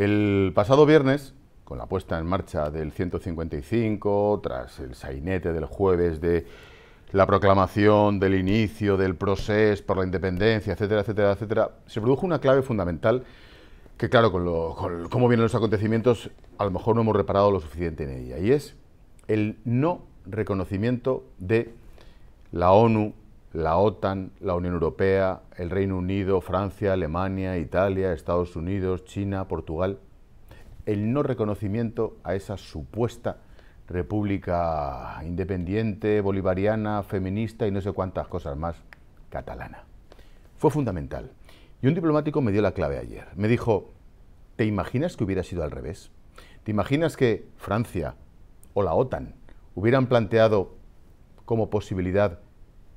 El pasado viernes, con la puesta en marcha del 155, tras el sainete del jueves de la proclamación del inicio del proceso por la independencia, etcétera, etcétera, etcétera, se produjo una clave fundamental que, claro, con, cómo vienen los acontecimientos, a lo mejor no hemos reparado lo suficiente en ella, y es el no reconocimiento de la ONU la OTAN, la Unión Europea, el Reino Unido, Francia, Alemania, Italia, Estados Unidos, China, Portugal, el no reconocimiento a esa supuesta república independiente, bolivariana, feminista y no sé cuántas cosas más catalana. Fue fundamental. Y un diplomático me dio la clave ayer. Me dijo, ¿te imaginas que hubiera sido al revés? ¿Te imaginas que Francia o la OTAN hubieran planteado como posibilidad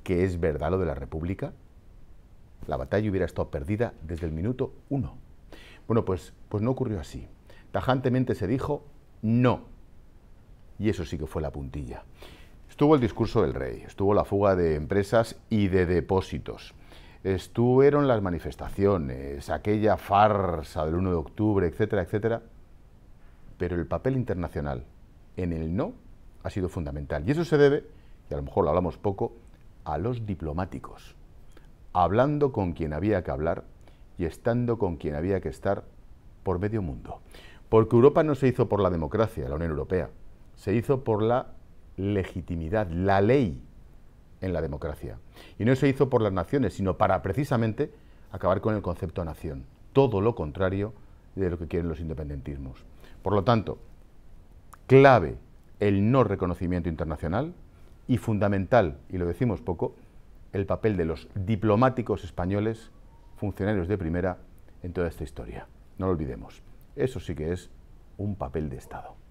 que es verdad lo de la República, la batalla hubiera estado perdida desde el minuto uno. Bueno, pues, pues no ocurrió así. Tajantemente se dijo no. Y eso sí que fue la puntilla. Estuvo el discurso del rey, estuvo la fuga de empresas y de depósitos, estuvieron las manifestaciones, aquella farsa del 1 de octubre, etcétera, etcétera. Pero el papel internacional en el no ha sido fundamental. Y eso se debe, y a lo mejor lo hablamos poco, a los diplomáticos, hablando con quien había que hablar y estando con quien había que estar por medio mundo. Porque Europa no se hizo por la democracia, la Unión Europea, se hizo por la legitimidad, la ley en la democracia. Y no se hizo por las naciones, sino para precisamente acabar con el concepto nación. Todo lo contrario de lo que quieren los independentismos. Por lo tanto, clave el no reconocimiento internacional, y fundamental, y lo decimos poco, el papel de los diplomáticos españoles, funcionarios de primera, en toda esta historia. No lo olvidemos. Eso sí que es un papel de Estado.